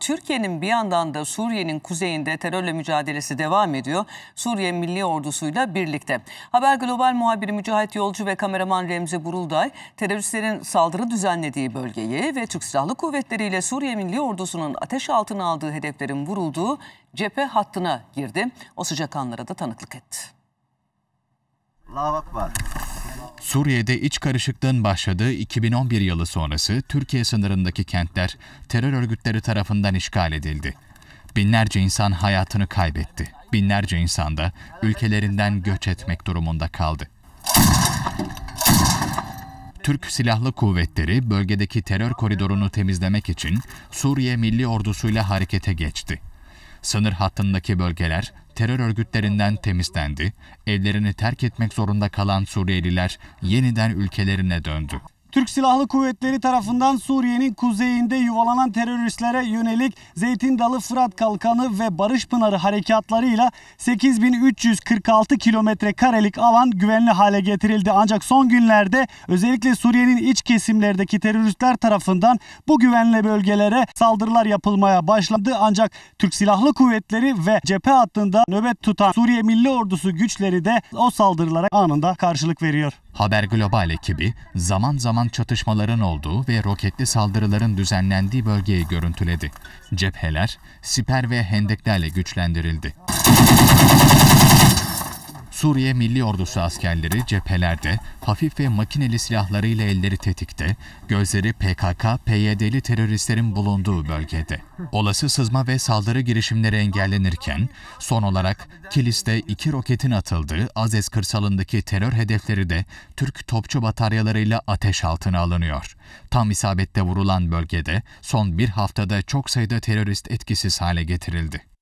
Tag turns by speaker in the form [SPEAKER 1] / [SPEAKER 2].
[SPEAKER 1] Türkiye'nin bir yandan da Suriye'nin kuzeyinde terörle mücadelesi devam ediyor. Suriye Milli Ordusu'yla birlikte. Haber Global muhabiri Mücahit Yolcu ve kameraman Remzi Burulday teröristlerin saldırı düzenlediği bölgeyi ve Türk Silahlı Kuvvetleri ile Suriye Milli Ordusu'nun ateş altına aldığı hedeflerin vurulduğu cephe hattına girdi. O sıcak anlara da tanıklık etti. Allahu var.
[SPEAKER 2] Suriye'de iç karışıklığın başladığı 2011 yılı sonrası Türkiye sınırındaki kentler terör örgütleri tarafından işgal edildi. Binlerce insan hayatını kaybetti. Binlerce insan da ülkelerinden göç etmek durumunda kaldı. Türk Silahlı Kuvvetleri bölgedeki terör koridorunu temizlemek için Suriye Milli Ordusu ile harekete geçti. Sınır hattındaki bölgeler terör örgütlerinden temizlendi, evlerini terk etmek zorunda kalan Suriyeliler yeniden ülkelerine
[SPEAKER 3] döndü. Türk Silahlı Kuvvetleri tarafından Suriye'nin kuzeyinde yuvalanan teröristlere yönelik Zeytin Dalı Fırat Kalkanı ve Barış Pınarı harekatlarıyla 8346 kilometre karelik alan güvenli hale getirildi. Ancak son günlerde özellikle Suriye'nin iç kesimlerdeki teröristler tarafından bu güvenli bölgelere saldırılar yapılmaya başladı. Ancak Türk Silahlı Kuvvetleri ve cephe hattında nöbet tutan Suriye Milli Ordusu güçleri de o saldırılara anında karşılık veriyor.
[SPEAKER 2] Haber Global ekibi zaman zaman çatışmaların olduğu ve roketli saldırıların düzenlendiği bölgeyi görüntüledi. Cepheler, siper ve hendeklerle güçlendirildi. Suriye Milli Ordusu askerleri cephelerde, hafif ve makineli silahlarıyla elleri tetikte, gözleri PKK, PYD'li teröristlerin bulunduğu bölgede. Olası sızma ve saldırı girişimleri engellenirken, son olarak Kilis'te iki roketin atıldığı Azez kırsalındaki terör hedefleri de Türk topçu bataryalarıyla ateş altına alınıyor. Tam isabette vurulan bölgede son bir haftada çok sayıda
[SPEAKER 1] terörist etkisiz hale getirildi.